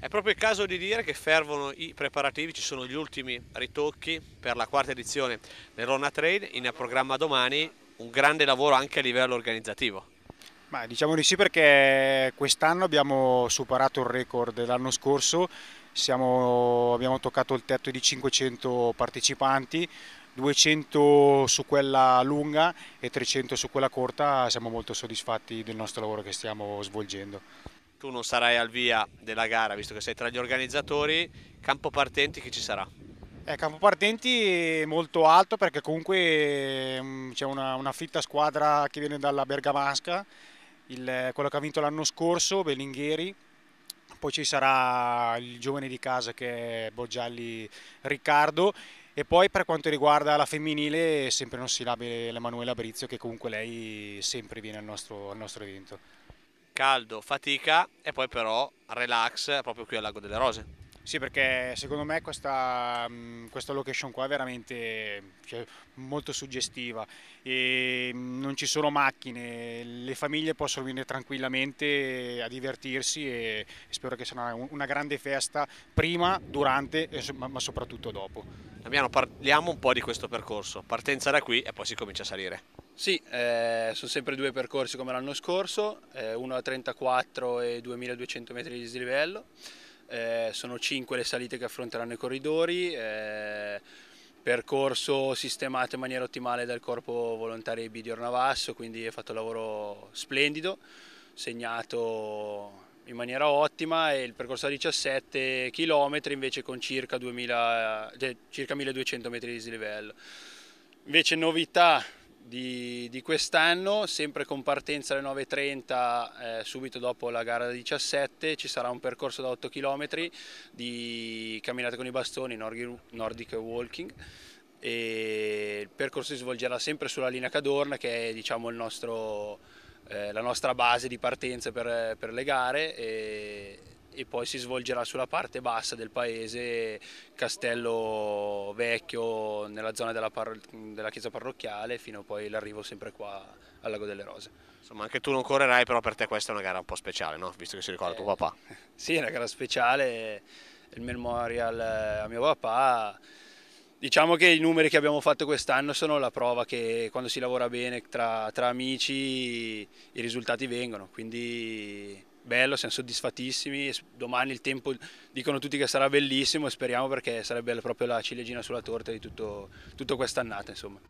È proprio il caso di dire che fervono i preparativi, ci sono gli ultimi ritocchi per la quarta edizione del Rona Trade, in programma domani un grande lavoro anche a livello organizzativo. Ma diciamo di sì perché quest'anno abbiamo superato il record dell'anno scorso, Siamo, abbiamo toccato il tetto di 500 partecipanti, 200 su quella lunga e 300 su quella corta, siamo molto soddisfatti del nostro lavoro che stiamo svolgendo tu non sarai al via della gara visto che sei tra gli organizzatori, campo partenti chi ci sarà? Eh, campo partenti molto alto perché comunque mm, c'è una, una, fitta squadra che viene dalla Bergamasca, il, eh, quello che ha vinto l'anno scorso, Bellingheri, poi ci sarà il giovane di casa che è Boggialli Riccardo e poi per quanto riguarda la femminile sempre non si labile l'Emanuela Brizio che comunque lei sempre viene al nostro, al nostro evento caldo, fatica e poi però relax proprio qui al Lago delle Rose. Sì, perché secondo me questa, mm, questa location qua è veramente cioè, molto suggestiva e mm, non ci sono macchine, le famiglie possono venire tranquillamente a divertirsi e spero che sarà una grande festa prima, durante ma soprattutto dopo. Damiano, parliamo un po' di questo percorso, partenza da qui e poi si comincia a salire. Sì, eh, sono sempre due percorsi come l'anno scorso, eh, uno a 34 e 2200 metri di dislivello, eh, sono cinque le salite che affronteranno i corridori, eh, percorso sistemato in maniera ottimale dal corpo volontario B di Ornavasso, quindi è fatto un lavoro splendido, segnato in maniera ottima e il percorso a 17 km invece con circa, 2000, eh, cioè, circa 1200 metri di dislivello. Invece novità di, di quest'anno, sempre con partenza alle 9.30 eh, subito dopo la gara 17, ci sarà un percorso da 8 km di camminate con i bastoni, Nordic Walking, e il percorso si svolgerà sempre sulla linea Cadorna che è diciamo, nostro, eh, la nostra base di partenza per, per le gare e, e poi si svolgerà sulla parte bassa del paese, Castello Vecchio, nella zona della, della chiesa parrocchiale, fino poi l'arrivo sempre qua al Lago delle Rose. Insomma, anche tu non correrai, però per te questa è una gara un po' speciale, no? visto che si ricorda eh, tuo papà. Sì, è una gara speciale, il memorial eh, a mio papà. Diciamo che i numeri che abbiamo fatto quest'anno sono la prova che quando si lavora bene tra, tra amici i risultati vengono, quindi bello, siamo soddisfatissimi, domani il tempo dicono tutti che sarà bellissimo e speriamo perché sarebbe proprio la ciliegina sulla torta di tutta tutto quest'annata insomma.